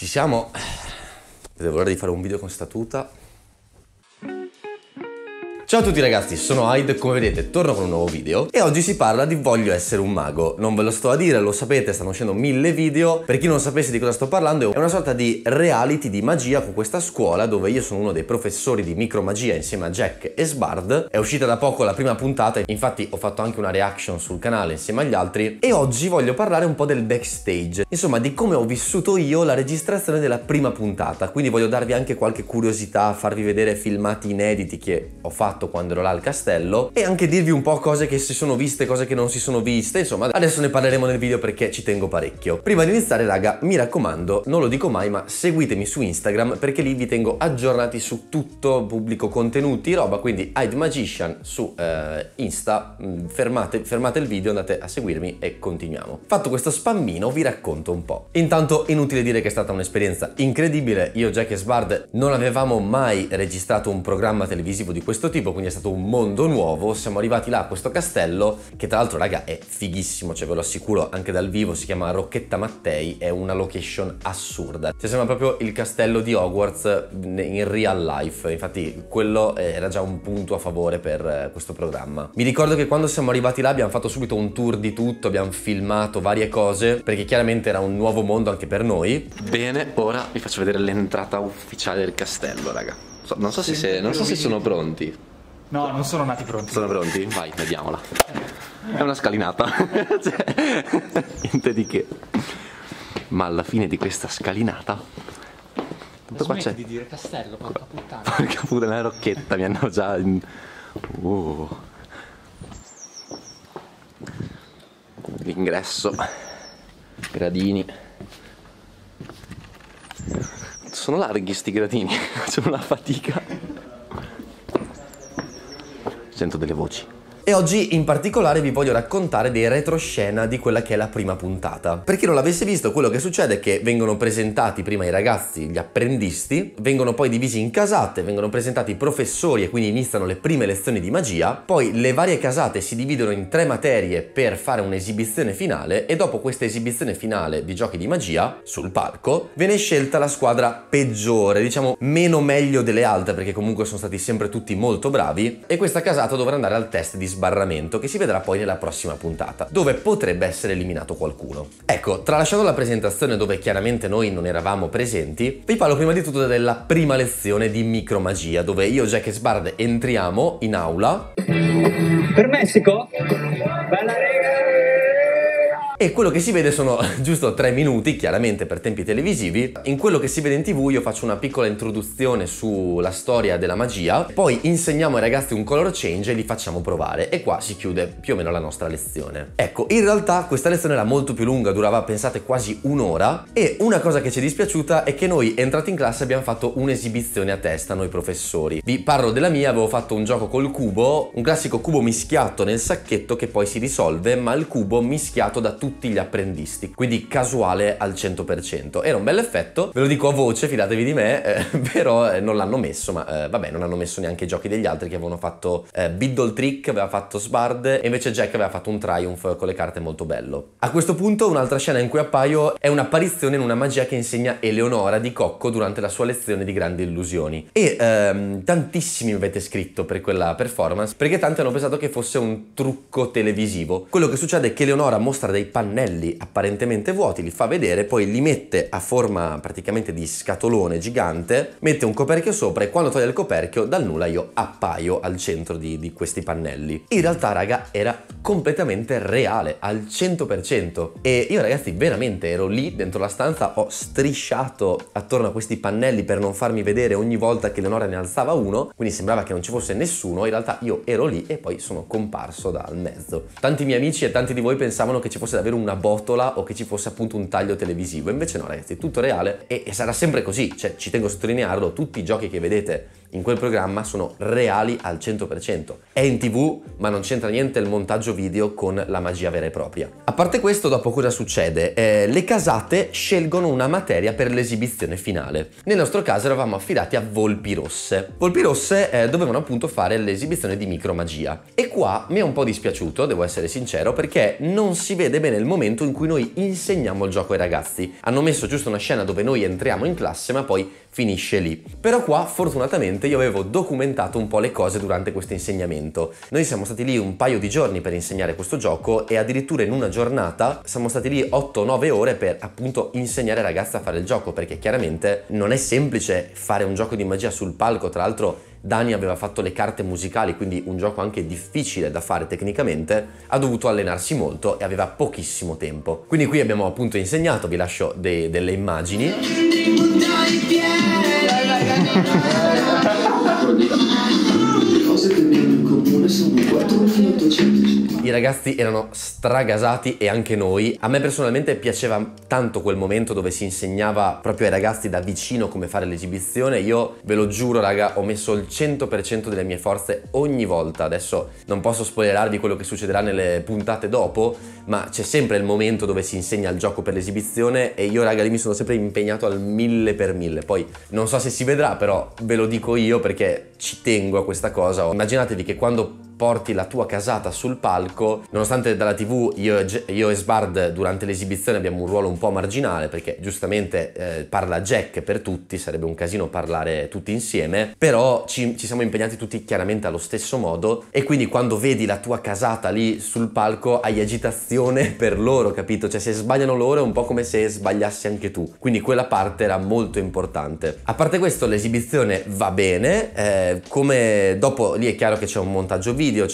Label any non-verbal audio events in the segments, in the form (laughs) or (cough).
Ci siamo. Devo l'ora di fare un video con Statuta. Ciao a tutti ragazzi, sono Hyde, come vedete torno con un nuovo video e oggi si parla di Voglio essere un mago. Non ve lo sto a dire, lo sapete, stanno uscendo mille video. Per chi non sapesse di cosa sto parlando, è una sorta di reality di magia con questa scuola dove io sono uno dei professori di micromagia insieme a Jack e Sbard. È uscita da poco la prima puntata, infatti ho fatto anche una reaction sul canale insieme agli altri e oggi voglio parlare un po' del backstage, insomma di come ho vissuto io la registrazione della prima puntata, quindi voglio darvi anche qualche curiosità, farvi vedere filmati inediti che ho fatto fatto quando ero là al castello e anche dirvi un po' cose che si sono viste, cose che non si sono viste, insomma adesso ne parleremo nel video perché ci tengo parecchio. Prima di iniziare raga mi raccomando, non lo dico mai ma seguitemi su Instagram perché lì vi tengo aggiornati su tutto, pubblico contenuti, roba, quindi Hyde Magician su eh, Insta, mm, fermate, fermate il video, andate a seguirmi e continuiamo. Fatto questo spammino vi racconto un po'. Intanto inutile dire che è stata un'esperienza incredibile, io Jack e Sbard non avevamo mai registrato un programma televisivo di questo tipo, tempo, quindi è stato un mondo nuovo. Siamo arrivati là a questo castello, che tra l'altro, raga, è fighissimo, cioè ve lo assicuro, anche dal vivo si chiama Rocchetta Mattei, è una location assurda. Cioè sembra proprio il castello di Hogwarts in real life, infatti quello era già un punto a favore per eh, questo programma. Mi ricordo che quando siamo arrivati là abbiamo fatto subito un tour di tutto, abbiamo filmato varie cose, perché chiaramente era un nuovo mondo anche per noi. Bene, ora vi faccio vedere l'entrata ufficiale del castello, raga. Non so se, se, non so se sono pronti. No, non sono nati pronti. Sono pronti? Vai, vediamola. Eh. È una scalinata. (laughs) cioè, niente di che. Ma alla fine di questa scalinata. Tanto qua c'è. di dire castello, porca puttana. Porca puttana, la rocchetta mi hanno già. In... Oh. L'ingresso. Gradini. Sono larghi sti gradini, sono (laughs) una fatica sento delle voci. E oggi in particolare vi voglio raccontare dei retroscena di quella che è la prima puntata. Per chi non l'avesse visto, quello che succede è che vengono presentati prima i ragazzi, gli apprendisti, vengono poi divisi in casate, vengono presentati i professori e quindi iniziano le prime lezioni di magia, poi le varie casate si dividono in tre materie per fare un'esibizione finale e dopo questa esibizione finale di giochi di magia sul palco viene scelta la squadra peggiore, diciamo meno meglio delle altre perché comunque sono stati sempre tutti molto bravi e questa casata dovrà andare al test di sbarramento che si vedrà poi nella prossima puntata, dove potrebbe essere eliminato qualcuno. Ecco, tralasciando la presentazione dove chiaramente noi non eravamo presenti, vi parlo prima di tutto della prima lezione di micromagia, dove io, Jack e Sbard entriamo in aula. Per Messico? Bella re- e quello che si vede sono (laughs) giusto tre minuti, chiaramente per tempi televisivi. In quello che si vede in tv io faccio una piccola introduzione sulla storia della magia, poi insegniamo ai ragazzi un color change e li facciamo provare e qua si chiude più o meno la nostra lezione. Ecco, in realtà questa lezione era molto più lunga, durava pensate quasi un'ora e una cosa che ci è dispiaciuta è che noi entrati in classe abbiamo fatto un'esibizione a testa, noi professori. Vi parlo della mia, avevo fatto un gioco col cubo, un classico cubo mischiato nel sacchetto che poi si risolve, ma il cubo mischiato da tutti tutti gli apprendisti, quindi casuale al 100%. Era un bel effetto, ve lo dico a voce, fidatevi di me, (laughs) eh, però eh, non l'hanno messo, ma eh, vabbè, non hanno messo neanche i giochi degli altri che avevano fatto eh, Biddle Trick, aveva fatto Sbard e invece Jack aveva fatto un Triumph con le carte molto bello. A questo punto un'altra scena in cui appaio è un'apparizione in una magia che insegna Eleonora di Cocco durante la sua lezione di grandi illusioni e ehm, tantissimi mi avete scritto per quella performance perché tanti hanno pensato che fosse un trucco televisivo. Quello che succede è che Eleonora mostra dei pari pannelli apparentemente vuoti, li fa vedere, poi li mette a forma praticamente di scatolone gigante, mette un coperchio sopra e quando toglie il coperchio dal nulla io appaio al centro di, di questi pannelli. In realtà raga era completamente reale, al 100%. E io ragazzi veramente ero lì dentro la stanza, ho strisciato attorno a questi pannelli per non farmi vedere ogni volta che Leonora ne alzava uno, quindi sembrava che non ci fosse nessuno, in realtà io ero lì e poi sono comparso dal mezzo. Tanti miei amici e tanti di voi pensavano che ci fosse davvero una botola o che ci fosse appunto un taglio televisivo, invece no ragazzi, tutto reale e, e sarà sempre così, cioè ci tengo a sottolinearlo, tutti i giochi che vedete in quel programma sono reali al 100%. È in tv, ma non c'entra niente il montaggio video con la magia vera e propria. A parte questo, dopo cosa succede? Eh, le casate scelgono una materia per l'esibizione finale. Nel nostro caso eravamo affidati a Volpi Rosse. Volpi Rosse eh, dovevano appunto fare l'esibizione di micromagia. E qua mi è un po' dispiaciuto, devo essere sincero, perché non si vede bene il momento in cui noi insegniamo il gioco ai ragazzi. Hanno messo giusto una scena dove noi entriamo in classe, ma poi finisce lì. Però qua, fortunatamente, praticamente io avevo documentato un po' le cose durante questo insegnamento. Noi siamo stati lì un paio di giorni per insegnare questo gioco e addirittura in una giornata siamo stati lì 8-9 ore per appunto insegnare ai ragazzi a fare il gioco perché chiaramente non è semplice fare un gioco di magia sul palco, tra l'altro Dani aveva fatto le carte musicali, quindi un gioco anche difficile da fare tecnicamente, ha dovuto allenarsi molto e aveva pochissimo tempo. Quindi qui abbiamo appunto insegnato, vi lascio de delle immagini. Cose che abbiamo in comune sono quattro 4800 i ragazzi erano stragasati e anche noi. A me personalmente piaceva tanto quel momento dove si insegnava proprio ai ragazzi da vicino come fare l'esibizione. Io ve lo giuro raga, ho messo il 100% delle mie forze ogni volta. Adesso non posso spoilerarvi quello che succederà nelle puntate dopo, ma c'è sempre il momento dove si insegna il gioco per l'esibizione e io raga lì mi sono sempre impegnato al mille per mille. Poi non so se si vedrà, però ve lo dico io perché ci tengo a questa cosa. Immaginatevi che quando porti la tua casata sul palco, nonostante dalla tv io, io e Sbard durante l'esibizione abbiamo un ruolo un po' marginale perché giustamente eh, parla Jack per tutti, sarebbe un casino parlare tutti insieme, però ci, ci siamo impegnati tutti chiaramente allo stesso modo e quindi quando vedi la tua casata lì sul palco hai agitazione (laughs) per loro, capito? Cioè se sbagliano loro è un po' come se sbagliassi anche tu, quindi quella parte era molto importante. A parte questo l'esibizione va bene, eh, come dopo lì è chiaro che c'è un montaggio video, video,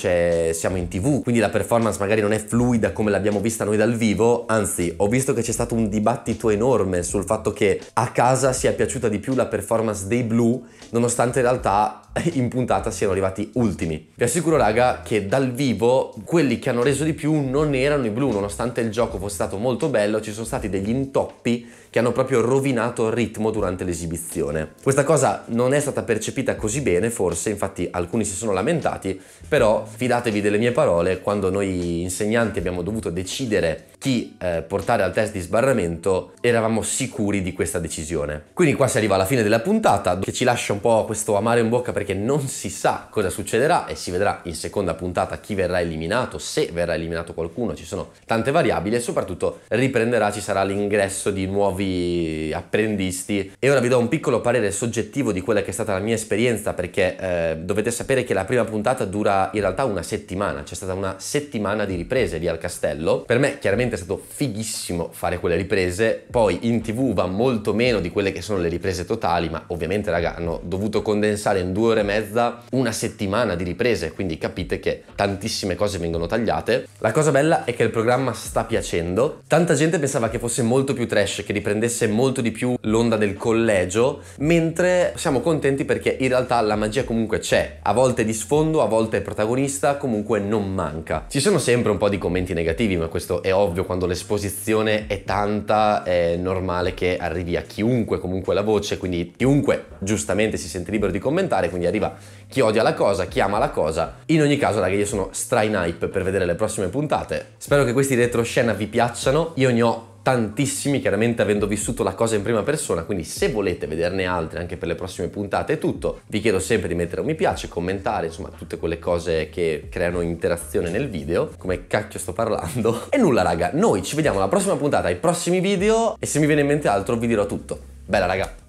siamo in tv, quindi la performance magari non è fluida come l'abbiamo vista noi dal vivo, anzi ho visto che c'è stato un dibattito enorme sul fatto che a casa sia piaciuta di più la performance dei blu, nonostante in realtà (laughs) in puntata siano arrivati ultimi. Vi assicuro raga che dal vivo quelli che hanno reso di più non erano i blu, nonostante il gioco fosse stato molto bello, ci sono stati degli intoppi che hanno proprio rovinato il ritmo durante l'esibizione. Questa cosa non è stata percepita così bene forse, infatti alcuni si sono lamentati, però fidatevi delle mie parole, quando noi insegnanti abbiamo dovuto decidere chi eh, portare al test di sbarramento eravamo sicuri di questa decisione. Quindi qua si arriva alla fine della puntata che ci lascia un po' questo amaro in bocca perché perché non si sa cosa succederà e si vedrà in seconda puntata chi verrà eliminato, se verrà eliminato qualcuno, ci sono tante variabili e soprattutto riprenderà, ci sarà l'ingresso di nuovi apprendisti. E ora vi do un piccolo parere soggettivo di quella che è stata la mia esperienza perché eh, dovete sapere che la prima puntata dura in realtà una settimana, c'è stata una settimana di riprese lì al castello. Per me chiaramente è stato fighissimo fare quelle riprese, poi in tv va molto meno di quelle che sono le riprese totali, ma ovviamente raga hanno dovuto condensare in due ore ore e mezza, una settimana di riprese, quindi capite che tantissime cose vengono tagliate. La cosa bella è che il programma sta piacendo. Tanta gente pensava che fosse molto più trash, che riprendesse molto di più l'onda del collegio, mentre siamo contenti perché in realtà la magia comunque c'è, a volte di sfondo, a volte è protagonista, comunque non manca. Ci sono sempre un po' di commenti negativi, ma questo è ovvio quando l'esposizione è tanta, è normale che arrivi a chiunque comunque la voce, quindi chiunque giustamente si sente libero di commentare, quindi arriva chi odia la cosa, chi ama la cosa. In ogni caso, raga, io sono stra in hype per vedere le prossime puntate. Spero che questi retroscena vi piacciono, io ne ho tantissimi, chiaramente avendo vissuto la cosa in prima persona, quindi se volete vederne altre anche per le prossime puntate è tutto, vi chiedo sempre di mettere un mi piace, commentare, insomma tutte quelle cose che creano interazione nel video, come cacchio sto parlando. (laughs) E nulla raga, noi ci vediamo alla prossima puntata, ai prossimi video e se mi viene in mente altro vi dirò tutto. Bella raga!